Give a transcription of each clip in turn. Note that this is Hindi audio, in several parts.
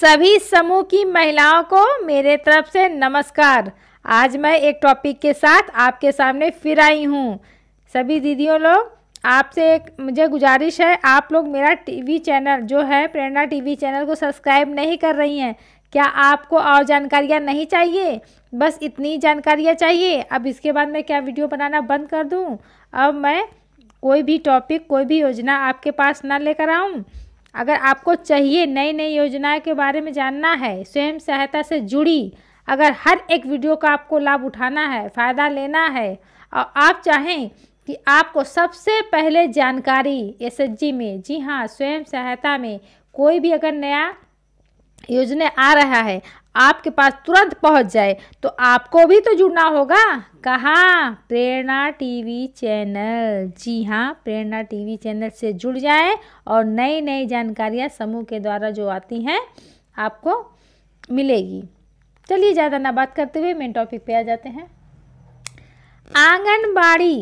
सभी समूह की महिलाओं को मेरे तरफ से नमस्कार आज मैं एक टॉपिक के साथ आपके सामने फिर आई हूँ सभी दीदियों लोग आपसे एक मुझे गुजारिश है आप लोग मेरा टीवी चैनल जो है प्रेरणा टीवी चैनल को सब्सक्राइब नहीं कर रही हैं क्या आपको और जानकारियाँ नहीं चाहिए बस इतनी जानकारियाँ चाहिए अब इसके बाद मैं क्या वीडियो बनाना बंद कर दूँ अब मैं कोई भी टॉपिक कोई भी योजना आपके पास ना लेकर आऊँ अगर आपको चाहिए नई नई योजनाओं के बारे में जानना है स्वयं सहायता से जुड़ी अगर हर एक वीडियो का आपको लाभ उठाना है फ़ायदा लेना है और आप चाहें कि आपको सबसे पहले जानकारी एस में जी हाँ स्वयं सहायता में कोई भी अगर नया योजना आ रहा है आपके पास तुरंत पहुंच जाए तो आपको भी तो जुड़ना होगा कहाँ प्रेरणा टीवी चैनल जी हाँ प्रेरणा टीवी चैनल से जुड़ जाएं और नई नई जानकारियाँ समूह के द्वारा जो आती हैं आपको मिलेगी चलिए ज़्यादा ना बात करते हुए मेन टॉपिक पे आ जाते हैं आंगनबाड़ी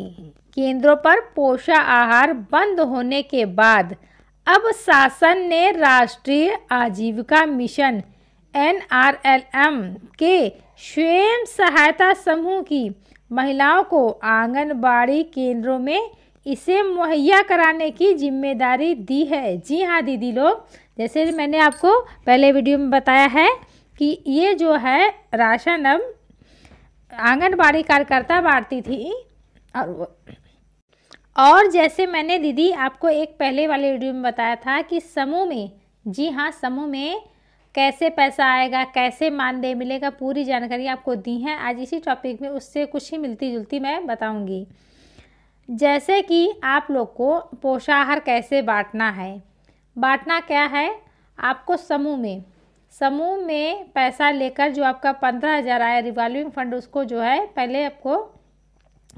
केंद्रों पर पोषा आहार बंद होने के बाद अब शासन ने राष्ट्रीय आजीविका मिशन एनआरएलएम के स्वयं सहायता समूह की महिलाओं को आंगनबाड़ी केंद्रों में इसे मुहैया कराने की जिम्मेदारी दी है जी हाँ दीदी लोग जैसे मैंने आपको पहले वीडियो में बताया है कि ये जो है राशन अब आंगनबाड़ी कार्यकर्ता बांटती थी और और जैसे मैंने दीदी आपको एक पहले वाले वीडियो में बताया था कि समूह में जी हाँ समूह में कैसे पैसा आएगा कैसे मानदेय मिलेगा पूरी जानकारी आपको दी है आज इसी टॉपिक में उससे कुछ ही मिलती जुलती मैं बताऊंगी जैसे कि आप लोग को पोषाहार कैसे बांटना है बांटना क्या है आपको समूह में समूह में पैसा लेकर जो आपका पंद्रह हज़ार आया रिवॉल्विंग फंड उसको जो है पहले आपको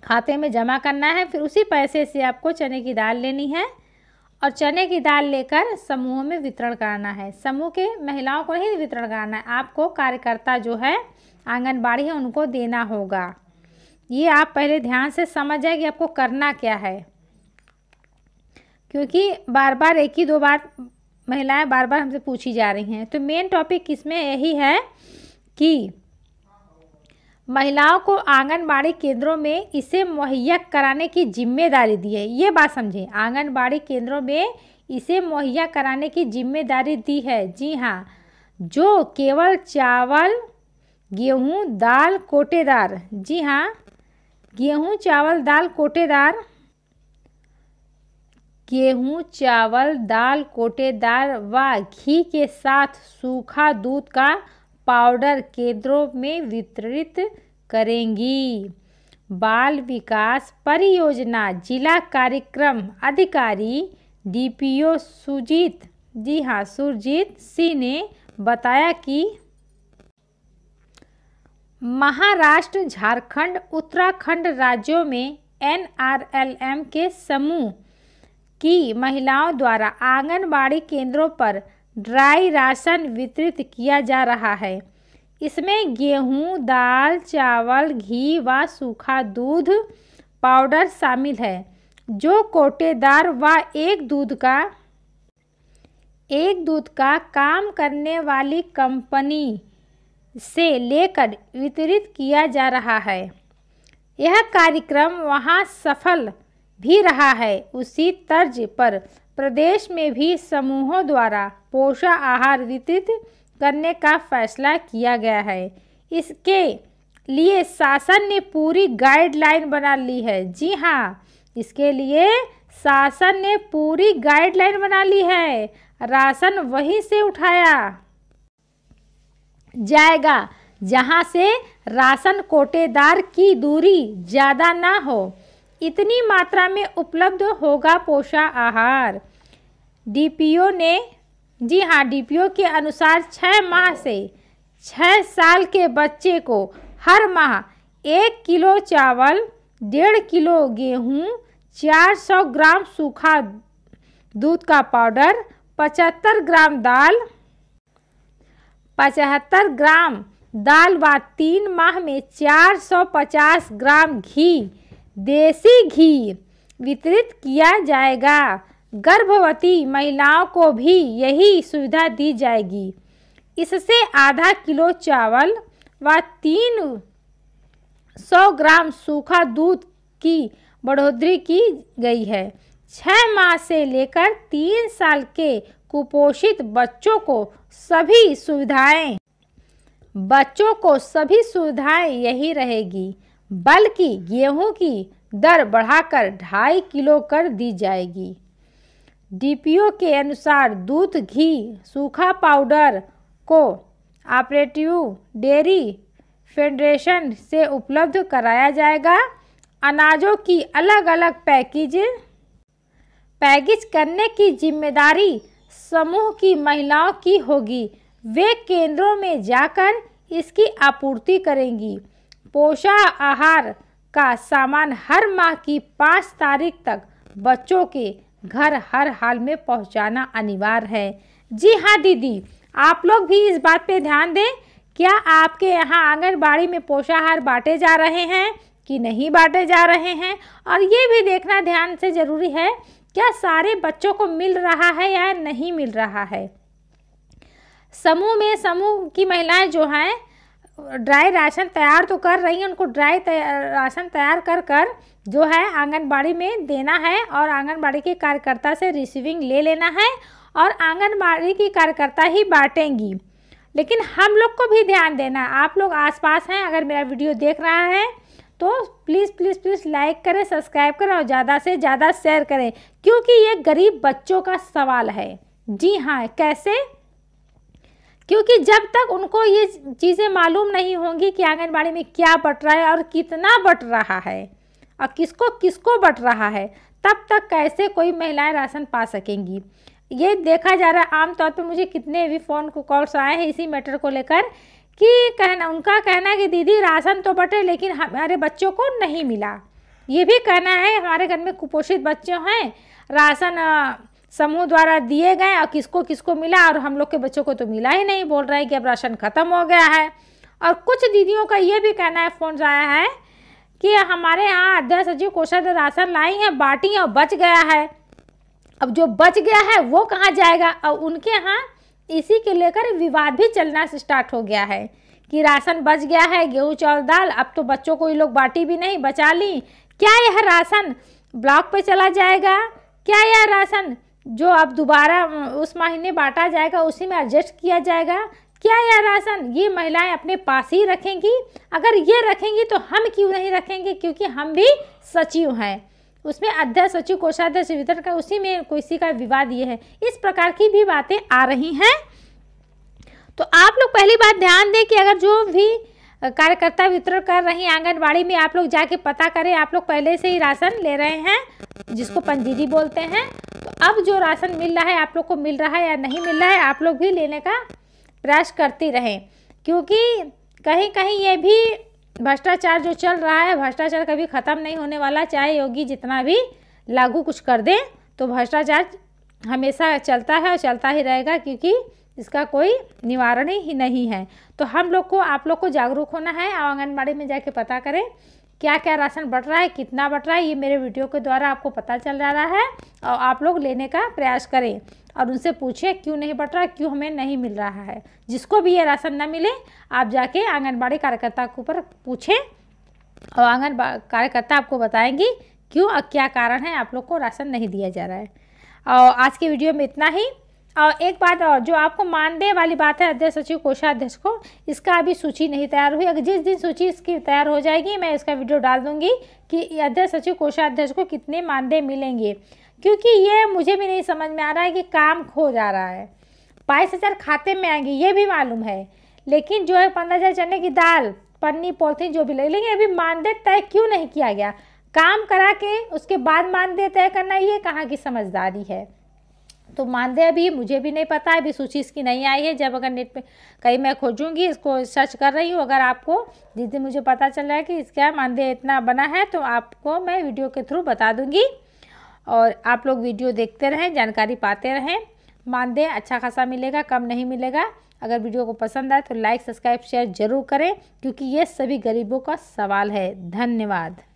खाते में जमा करना है फिर उसी पैसे से आपको चने की दाल लेनी है और चने की दाल लेकर समूहों में वितरण करना है समूह के महिलाओं को ही वितरण करना है आपको कार्यकर्ता जो है आंगनबाड़ी है उनको देना होगा ये आप पहले ध्यान से समझ जाए कि आपको करना क्या है क्योंकि बार बार एक ही दो बार महिलाएं बार बार हमसे पूछी जा रही हैं तो मेन टॉपिक इसमें यही है कि महिलाओं को आंगनबाड़ी केंद्रों में इसे मुहैया कराने की जिम्मेदारी दी है ये बात समझें आंगनबाड़ी केंद्रों में इसे मुहैया कराने की जिम्मेदारी दी है जी हाँ जो केवल चावल गेहूँ दाल कोटेदार जी हाँ गेहूँ चावल दाल कोटेदार गेहूँ चावल दाल कोटेदार व घी के साथ सूखा दूध का पाउडर केंद्रों में वितरित करेंगी बाल विकास परियोजना जिला कार्यक्रम अधिकारी डीपीओ सुजीत जी हाँ सुरजीत सिंह ने बताया कि महाराष्ट्र झारखंड उत्तराखंड राज्यों में एनआरएलएम के समूह की महिलाओं द्वारा आंगनबाड़ी केंद्रों पर ड्राई राशन वितरित किया जा रहा है इसमें गेहूँ दाल चावल घी व सूखा दूध पाउडर शामिल है जो कोटेदार व एक दूध का एक दूध का काम करने वाली कंपनी से लेकर वितरित किया जा रहा है यह कार्यक्रम वहां सफल भी रहा है उसी तर्ज पर प्रदेश में भी समूहों द्वारा पोषा आहार वितरित करने का फैसला किया गया है इसके लिए शासन ने पूरी गाइडलाइन बना ली है जी हाँ इसके लिए शासन ने पूरी गाइडलाइन बना ली है राशन वहीं से उठाया जाएगा जहाँ से राशन कोटेदार की दूरी ज़्यादा ना हो इतनी मात्रा में उपलब्ध होगा पोषा आहार डीपीओ ने जी हाँ डी के अनुसार छः माह से छः साल के बच्चे को हर माह एक किलो चावल डेढ़ किलो गेहूँ चार सौ ग्राम सूखा दूध का पाउडर पचहत्तर ग्राम दाल पचहत्तर ग्राम दाल व तीन माह में चार सौ पचास ग्राम घी देसी घी वितरित किया जाएगा गर्भवती महिलाओं को भी यही सुविधा दी जाएगी इससे आधा किलो चावल व तीन सौ ग्राम सूखा दूध की बढ़ोतरी की गई है छः माह से लेकर तीन साल के कुपोषित बच्चों को सभी सुविधाएं बच्चों को सभी सुविधाएं यही रहेगी बल्कि गेहूं की दर बढ़ाकर ढाई किलो कर दी जाएगी डीपीओ के अनुसार दूध घी सूखा powder co operative dairy federation से उपलब्ध कराया जाएगा अनाजों की अलग अलग पैकेज पैकेज करने की जिम्मेदारी समूह की महिलाओं की होगी वे केंद्रों में जाकर इसकी आपूर्ति करेंगी पोषा आहार का सामान हर माह की पाँच तारीख तक बच्चों के घर हर हाल में पहुंचाना अनिवार्य है जी हाँ दीदी आप लोग भी इस बात पे ध्यान दें क्या आपके यहाँ आंगनबाड़ी में पोषाहार बांटे जा रहे हैं कि नहीं बांटे जा रहे हैं और ये भी देखना ध्यान से ज़रूरी है क्या सारे बच्चों को मिल रहा है या नहीं मिल रहा है समूह में समूह की महिलाएं जो हैं ड्राई राशन तैयार तो कर रही हैं उनको ड्राई राशन तैयार कर कर जो है आंगनबाड़ी में देना है और आंगनबाड़ी के कार्यकर्ता से रिसीविंग ले लेना है और आंगनबाड़ी की कार्यकर्ता ही बांटेंगी लेकिन हम लोग को भी ध्यान देना आप लोग आसपास हैं अगर मेरा वीडियो देख रहा है तो प्लीज़ प्लीज़ प्लीज़ लाइक करें सब्सक्राइब करें और ज़्यादा से ज़्यादा शेयर करें क्योंकि ये गरीब बच्चों का सवाल है जी हाँ कैसे क्योंकि जब तक उनको ये चीज़ें मालूम नहीं होंगी कि आंगनबाड़ी में क्या बट रहा है और कितना बट रहा है और किसको किसको बट रहा है तब तक कैसे कोई महिलाएं राशन पा सकेंगी ये देखा जा रहा है आमतौर पर मुझे कितने भी फ़ोन को कॉल्स आए हैं इसी मैटर को लेकर कि कहना उनका कहना है कि दीदी राशन तो बटे लेकिन हमारे बच्चों को नहीं मिला ये भी कहना है हमारे घर में कुपोषित बच्चे हैं राशन समूह द्वारा दिए गए और किसको किसको मिला और हम लोग के बच्चों को तो मिला ही नहीं बोल रहा है कि अब राशन खत्म हो गया है और कुछ दीदियों का ये भी कहना है फोन आया है कि हमारे यहाँ अध्यक्ष सचिव कोषाध राशन लाई हैं बाटी और बच गया है अब जो बच गया है वो कहाँ जाएगा और उनके यहाँ इसी के लेकर विवाद भी चलना स्टार्ट हो गया है कि राशन बच गया है गेहूँ चावल दाल अब तो बच्चों को ये लोग बाटी भी नहीं बचा ली क्या यह राशन ब्लॉक पे चला जाएगा क्या यह राशन जो अब दोबारा उस महीने बांटा जाएगा उसी में एडजस्ट किया जाएगा क्या यह राशन ये महिलाएं अपने पास ही रखेंगी अगर ये रखेंगी तो हम क्यों नहीं रखेंगे क्योंकि हम भी सचिव हैं उसमें अध्यक्ष सचिव कोषाध्यक्ष वितरण का उसी में किसी का विवाद ये है इस प्रकार की भी बातें आ रही हैं तो आप लोग पहली बात ध्यान दें कि अगर जो भी कार्यकर्ता वितरण कर रही आंगनबाड़ी में आप लोग जाके पता करें आप लोग पहले से ही राशन ले रहे हैं जिसको पंजीरी बोलते हैं अब जो राशन मिल रहा है आप लोग को मिल रहा है या नहीं मिल रहा है आप लोग भी लेने का प्रयास करती रहें क्योंकि कहीं कहीं ये भी भ्रष्टाचार जो चल रहा है भ्रष्टाचार कभी ख़त्म नहीं होने वाला चाहे योगी जितना भी लागू कुछ कर दें तो भ्रष्टाचार हमेशा चलता है और चलता ही रहेगा क्योंकि इसका कोई निवारण ही नहीं है तो हम लोग को आप लोग को जागरूक होना है और आंगनबाड़ी में जाके पता करें क्या क्या राशन बट रहा है कितना बट रहा है ये मेरे वीडियो के द्वारा आपको पता चल जा रहा है और आप लोग लेने का प्रयास करें और उनसे पूछें क्यों नहीं बट रहा क्यों हमें नहीं मिल रहा है जिसको भी ये राशन ना मिले आप जाके आंगनबाड़ी कार्यकर्ता के ऊपर पूछें और आंगन कार्यकर्ता आपको बताएंगी क्यों और क्या कारण है आप लोग को राशन नहीं दिया जा रहा है और आज के वीडियो में इतना ही और एक बात और जो आपको मानदेय वाली बात है अध्यक्ष सचिव कोषाध्यक्ष को इसका अभी सूची नहीं तैयार हुई अगर जिस दिन सूची इसकी तैयार हो जाएगी मैं इसका वीडियो डाल दूंगी कि अध्यक्ष सचिव कोषाध्यक्ष को कितने मानदेय मिलेंगे क्योंकि ये मुझे भी नहीं समझ में आ रहा है कि काम खो जा रहा है बाईस हज़ार खाते में आएंगे ये भी मालूम है लेकिन जो है पंद्रह हज़ार चने की दाल पन्नी पॉलिथीन जो भी लगे लेकिन अभी मानदेय तय क्यों नहीं किया गया काम करा के उसके बाद मानदेय तय करना ये कहाँ की समझदारी है तो मानदेय अभी मुझे भी नहीं पता है अभी सूची इसकी नहीं आई है जब अगर नेट पे कहीं मैं खोजूंगी इसको सर्च कर रही हूँ अगर आपको जिस दिन मुझे पता चल रहा है कि इसका मानदेय इतना बना है तो आपको मैं वीडियो के थ्रू बता दूँगी और आप लोग वीडियो देखते रहें जानकारी पाते रहें मानदेय अच्छा खासा मिलेगा कम नहीं मिलेगा अगर वीडियो को पसंद आए तो लाइक सब्सक्राइब शेयर ज़रूर करें क्योंकि ये सभी गरीबों का सवाल है धन्यवाद